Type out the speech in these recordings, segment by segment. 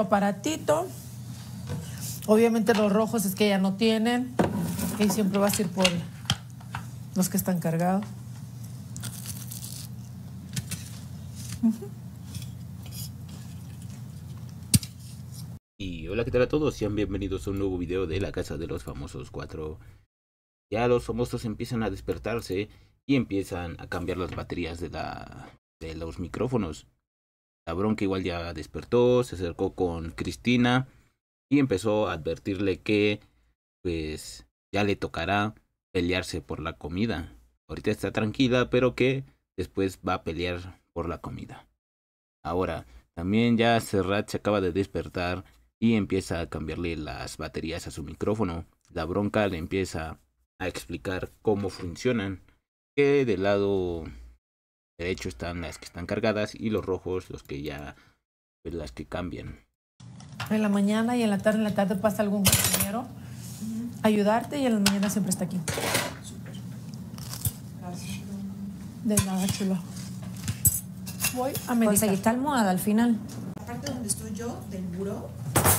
aparatito. Obviamente los rojos es que ya no tienen y siempre va a ser por los que están cargados. Y hola, ¿qué tal a todos? Sean bienvenidos a un nuevo video de La Casa de los Famosos 4. Ya los famosos empiezan a despertarse y empiezan a cambiar las baterías de, la, de los micrófonos. La bronca igual ya despertó, se acercó con Cristina y empezó a advertirle que pues ya le tocará pelearse por la comida. Ahorita está tranquila, pero que después va a pelear por la comida. Ahora, también ya Serrat se acaba de despertar y empieza a cambiarle las baterías a su micrófono. La bronca le empieza a explicar cómo funcionan, que del lado de hecho están las que están cargadas y los rojos los que ya, pues las que cambian. En la mañana y en la tarde, en la tarde pasa algún compañero ayudarte y en la mañana siempre está aquí. Gracias. De nada, chulo. Voy a meditar. Conseguiste almohada al final. La parte donde estoy yo, del buró,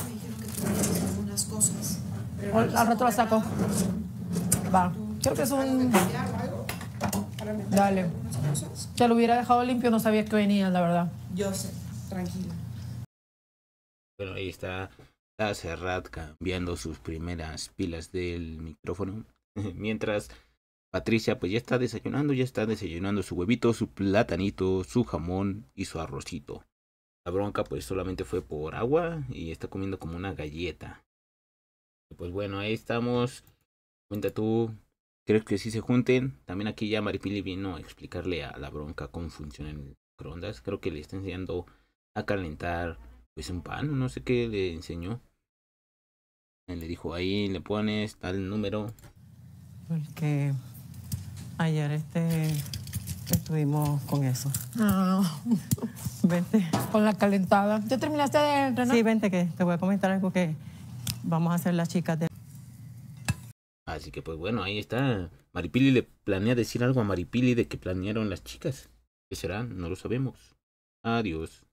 me dijeron que tú algunas cosas. Pero al rato la saco. Va. Creo que es un... Dale ya lo hubiera dejado limpio, no sabía que venía, la verdad. Yo sé, tranquilo. Bueno, ahí está la Serrat cambiando sus primeras pilas del micrófono. Mientras Patricia pues ya está desayunando, ya está desayunando su huevito, su platanito, su jamón y su arrocito. La bronca pues solamente fue por agua y está comiendo como una galleta. pues bueno, ahí estamos. Cuenta tú creo que sí se junten? También aquí ya Maripili vino a explicarle a la bronca cómo funciona el microondas. Creo que le está enseñando a calentar pues un pan, no sé qué le enseñó. Él le dijo ahí le pones tal número. Porque ayer este estuvimos con eso. Ah. Vente. Con la calentada. ¿Ya terminaste de entrenar? Sí, vente que te voy a comentar algo que vamos a hacer las chicas de Así que pues bueno, ahí está. Maripili le planea decir algo a Maripili de que planearon las chicas. ¿Qué será? No lo sabemos. Adiós.